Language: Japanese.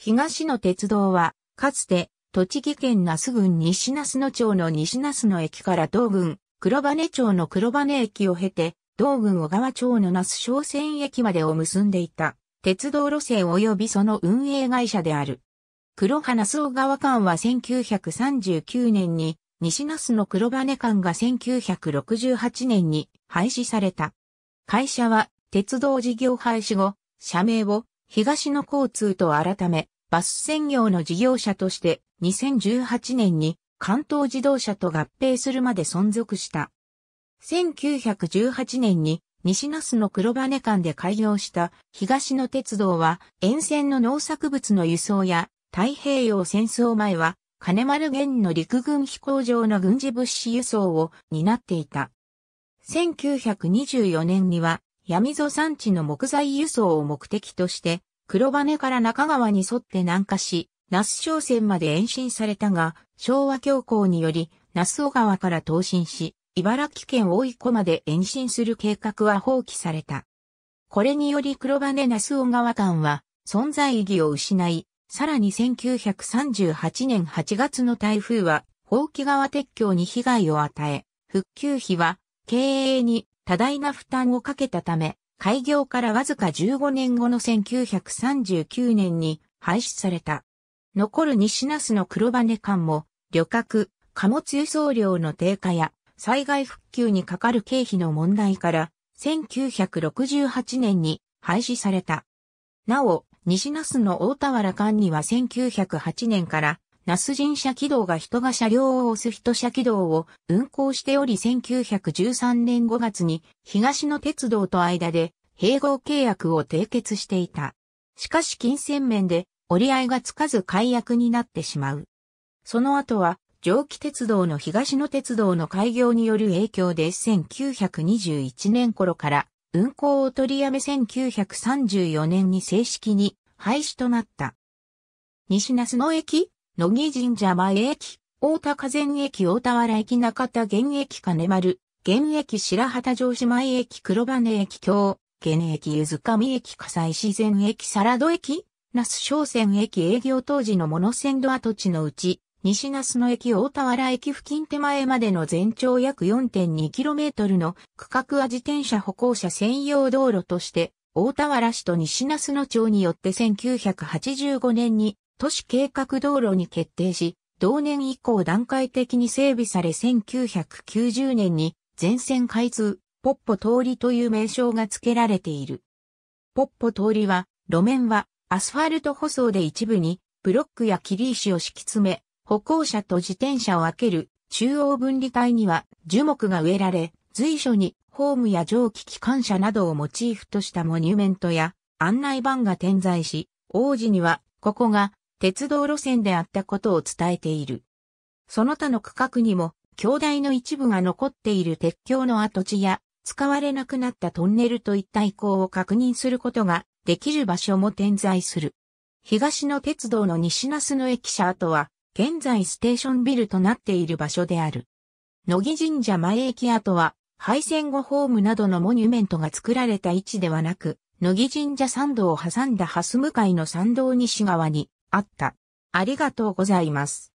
東の鉄道は、かつて、栃木県那須郡西那須野町の西那須野駅から道郡、黒羽町の黒羽駅を経て、道郡小川町の那須商船駅までを結んでいた、鉄道路線及びその運営会社である。黒羽那須小川間は1939年に、西那須の黒羽間が1968年に廃止された。会社は鉄道事業廃止後、社名を東野交通と改め、バス専業の事業者として2018年に関東自動車と合併するまで存続した。1918年に西那須の黒羽間で開業した東野鉄道は沿線の農作物の輸送や太平洋戦争前は金丸源の陸軍飛行場の軍事物資輸送を担っていた。1924年には闇蔵山地の木材輸送を目的として、黒羽から中川に沿って南下し、那須商船まで延伸されたが、昭和恐慌により、那須小川から投進し、茨城県大井湖まで延伸する計画は放棄された。これにより黒羽那須小川間は存在意義を失い、さらに1938年8月の台風は、放棄川鉄橋に被害を与え、復旧費は経営に多大な負担をかけたため、開業からわずか15年後の1939年に廃止された。残る西那須の黒羽間も、旅客、貨物輸送量の低下や災害復旧にかかる経費の問題から、1968年に廃止された。なお、西那須の大田原間には1908年からナス人車軌道が人が車両を押す人車軌道を運行しており1913年5月に東野鉄道と間で併合契約を締結していた。しかし金銭面で折り合いがつかず解約になってしまう。その後は蒸気鉄道の東野鉄道の開業による影響で1921年頃から運行を取りやめ1934年に正式に廃止となった。西那須野駅野木神社前駅、大高前駅大田原駅中田原駅金丸、現駅白旗城市前駅黒羽駅京、現駅ゆずかみ駅火災自然駅サラド駅、那須商船駅営業当時のモノ線ド跡地のうち、西那須の駅大田原駅付近手前までの全長約 4.2km の区画は自転車歩行者専用道路として、大田原市と西那須の町によって1985年に都市計画道路に決定し、同年以降段階的に整備され1990年に全線開通、ポッポ通りという名称が付けられている。ポッポ通りは、路面はアスファルト舗装で一部にブロックや切り石を敷き詰め、歩行者と自転車を開ける中央分離帯には樹木が植えられ、随所にホームや蒸気機関車などをモチーフとしたモニュメントや案内板が点在し、王子にはここが鉄道路線であったことを伝えている。その他の区画にも、京台の一部が残っている鉄橋の跡地や、使われなくなったトンネルといった遺構を確認することができる場所も点在する。東の鉄道の西那須の駅舎跡は、現在ステーションビルとなっている場所である。野木神社前駅跡は、廃線後ホームなどのモニュメントが作られた位置ではなく、野木神社参道を挟んだ蓮向かいの参道西側に、あった。ありがとうございます。